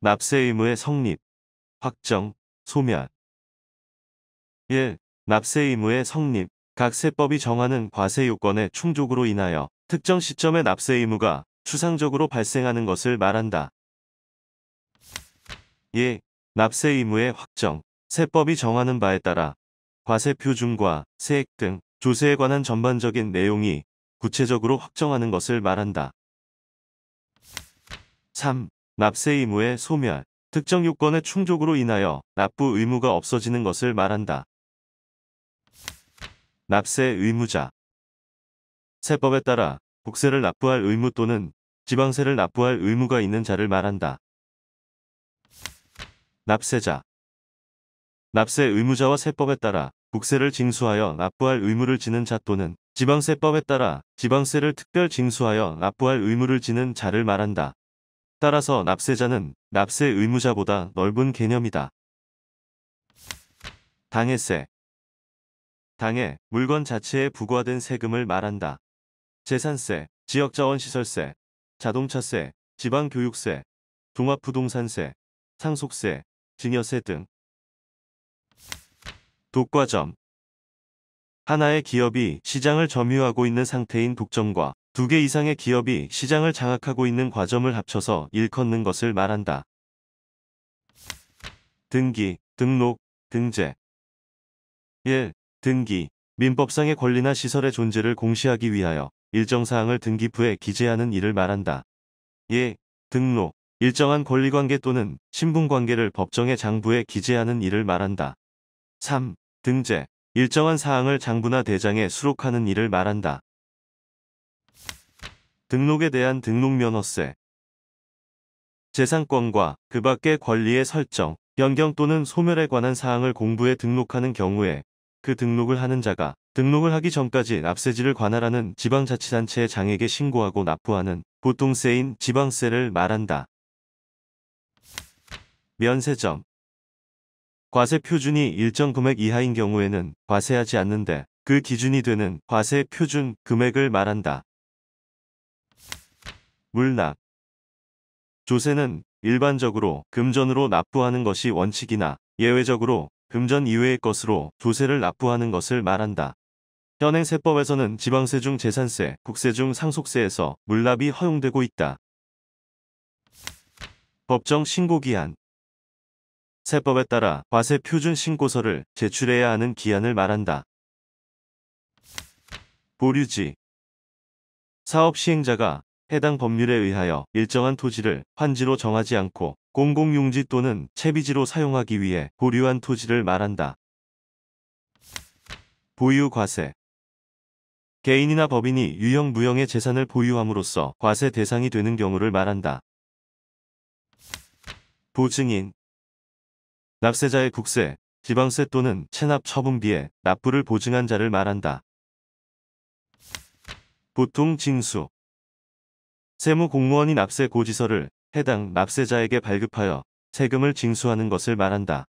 납세 의무의 성립, 확정, 소멸 1. 납세 의무의 성립, 각 세법이 정하는 과세 요건의 충족으로 인하여 특정 시점의 납세 의무가 추상적으로 발생하는 것을 말한다. 예, 납세 의무의 확정, 세법이 정하는 바에 따라 과세 표준과 세액 등 조세에 관한 전반적인 내용이 구체적으로 확정하는 것을 말한다. 3. 납세 의무의 소멸. 특정 요건의 충족으로 인하여 납부 의무가 없어지는 것을 말한다. 납세 의무자. 세법에 따라 국세를 납부할 의무 또는 지방세를 납부할 의무가 있는 자를 말한다. 납세자 납세 의무자와 세법에 따라 국세를 징수하여 납부할 의무를 지는 자 또는 지방세법에 따라 지방세를 특별 징수하여 납부할 의무를 지는 자를 말한다. 따라서 납세자는 납세 의무자보다 넓은 개념이다. 당해세 당해, 물건 자체에 부과된 세금을 말한다. 재산세, 지역자원시설세, 자동차세, 지방교육세, 종합부동산세, 상속세, 증여세 등 독과점 하나의 기업이 시장을 점유하고 있는 상태인 독점과 두 개 이상의 기업이 시장을 장악하고 있는 과점을 합쳐서 일컫는 것을 말한다. 등기, 등록, 등재 1. 등기 민법상의 권리나 시설의 존재를 공시하기 위하여 일정 사항을 등기부에 기재하는 일을 말한다. 예, 등록 일정한 권리관계 또는 신분관계를 법정의 장부에 기재하는 일을 말한다. 3. 등재. 일정한 사항을 장부나 대장에 수록하는 일을 말한다. 등록에 대한 등록면허세 재산권과 그 밖의 권리의 설정, 변경 또는 소멸에 관한 사항을 공부에 등록하는 경우에 그 등록을 하는 자가 등록을 하기 전까지 납세지를 관할하는 지방자치단체의 장에게 신고하고 납부하는 보통세인 지방세를 말한다. 면세점 과세 표준이 일정 금액 이하인 경우에는 과세하지 않는데 그 기준이 되는 과세 표준 금액을 말한다. 물납 조세는 일반적으로 금전으로 납부하는 것이 원칙이나 예외적으로 금전 이외의 것으로 조세를 납부하는 것을 말한다. 현행 세법에서는 지방세 중 재산세, 국세 중 상속세에서 물납이 허용되고 있다. 법정 신고기한 세법에 따라 과세 표준 신고서를 제출해야 하는 기한을 말한다. 보류지 사업 시행자가 해당 법률에 의하여 일정한 토지를 환지로 정하지 않고 공공용지 또는 채비지로 사용하기 위해 보류한 토지를 말한다. 보유과세 개인이나 법인이 유형 무형의 재산을 보유함으로써 과세 대상이 되는 경우를 말한다. 보증인 납세자의 국세, 지방세 또는 체납 처분비에 납부를 보증한 자를 말한다. 보통 징수 세무 공무원이 납세 고지서를 해당 납세자에게 발급하여 세금을 징수하는 것을 말한다.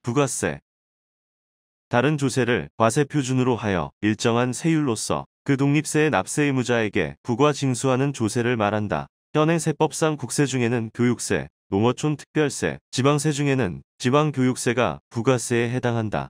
부가세 다른 조세를 과세 표준으로 하여 일정한 세율로서 그 독립세의 납세 의무자에게 부과 징수하는 조세를 말한다. 현행 세법상 국세 중에는 교육세, 농어촌 특별세, 지방세 중에는 지방교육세가 부가세에 해당한다.